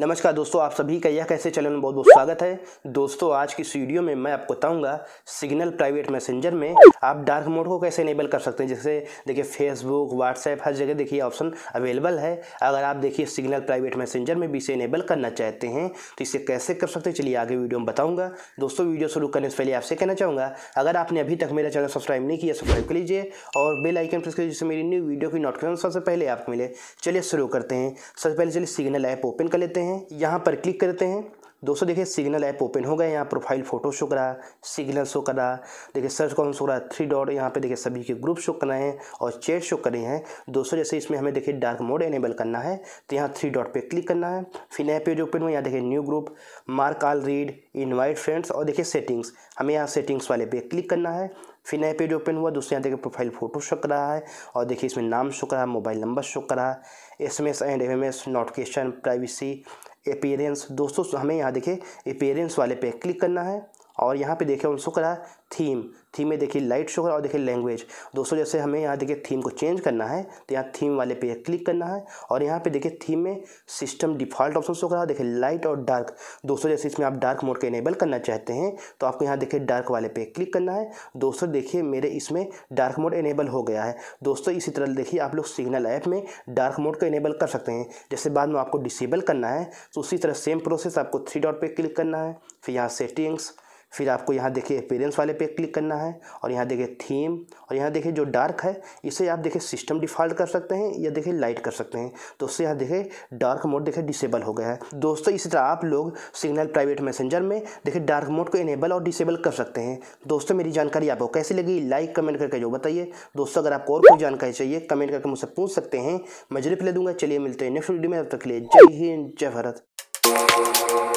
नमस्कार दोस्तों आप सभी का यह कैसे चैनल में बहुत बहुत स्वागत है दोस्तों आज की इस वीडियो में मैं आपको बताऊंगा सिग्नल प्राइवेट मैसेंजर में आप डार्क मोड को कैसे इनेबल कर सकते हैं जैसे देखिए फेसबुक व्हाट्सएप हर जगह देखिए ऑप्शन अवेलेबल है अगर आप देखिए सिग्नल प्राइवेट मैसेंजर में भी इसे इनेबल करना चाहते हैं तो इसे कैसे कर सकते हैं चलिए आगे वीडियो में बताऊँगा दोस्तों वीडियो शुरू करने से पहले आपसे कहना चाहूँगा अगर आपने अभी तक मेरा चैनल सब्सक्राइब नहीं किया सब्सक्राइब कर लीजिए और बेल आइकन प्रेस कीजिए जिससे मेरी न्यू वीडियो की नोटिफिकेशन सबसे पहले आपको मिले चलिए शुरू करते हैं सबसे पहले चलिए सिग्नल ऐप ओपन कर लेते हैं हैं यहाँ पर क्लिक करते हैं दोस्तों देखिए सिग्नल ऐप ओपन हो गए यहाँ प्रोफाइल फोटो शो करा सिग्नल शो करा देखिए सर्च कौन शो करा थ्री डॉट यहाँ पे देखिए सभी के ग्रुप शो कर रहे हैं और चेयर शो करे हैं दोस्तों जैसे इसमें हमें देखिए डार्क मोड एनेबल करना है तो यहाँ थ्री डॉट पे क्लिक करना है फिर नए पेज ओपन हुआ यहाँ देखिए new group mark all read invite friends और देखिए सेटिंग्स हमें यहाँ सेटिंग्स वाले पे क्लिक करना है फिर नया पेज ओपन हुआ दोस्तों यहाँ देखिए प्रोफाइल फोटो शो कर रहा है और देखिए इसमें नाम शो करा मोबाइल नंबर शो करा S M S and M M S notification privacy appearance दोस्तों हमें यहाँ देखे अपेयरेंस वाले पे क्लिक करना है और यहाँ पे देखिए उन शुक्र करा थीम थीम में देखिए लाइट शो और देखिए लैंग्वेज दोस्तों जैसे हमें यहाँ देखिए थीम को चेंज करना है तो यहाँ थीम वाले पे क्लिक करना है और यहाँ पे देखिए थीम में सिस्टम डिफॉल्ट ऑप्शन शो है देखिए लाइट और डार्क दोस्तों जैसे इसमें आप डार्क मोड को इनेबल करना चाहते हैं तो आपको यहाँ देखिए डार्क वाले पे क्लिक करना है दोस्तों देखिए मेरे इसमें डार्क मोड इनेबल हो गया है दोस्तों इसी तरह देखिए आप लोग सिग्नल ऐप में डार्क मोड को इनेबल कर सकते हैं जैसे बाद में आपको डिसेबल करना है तो उसी तरह सेम प्रोसेस आपको थ्री डॉट पर क्लिक करना है फिर यहाँ सेटिंग्स फिर आपको यहाँ देखिए अपेयरेंस वाले पे क्लिक करना है और यहाँ देखिए थीम और यहाँ देखिए जो डार्क है इसे आप देखिए सिस्टम डिफ़ॉल्ट कर सकते हैं या देखिए लाइट कर सकते हैं तो उससे यहाँ देखिए डार्क मोड देखिए डिसेबल हो गया है दोस्तों इसी तरह आप लोग सिग्नल प्राइवेट मैसेंजर में देखिए डार्क मोड को इनेबल और डिसेबल कर सकते हैं दोस्तों मेरी जानकारी आपको कैसी लगी लाइक कमेंट करके जो बताइए दोस्तों अगर आपको और कोई जानकारी चाहिए कमेंट करके मुझसे पूछ सकते हैं मैं जरिए ले दूंगा चलिए मिलते हैं नेक्स्ट वीडियो में अब तक के लिए जय हिंद जय भारत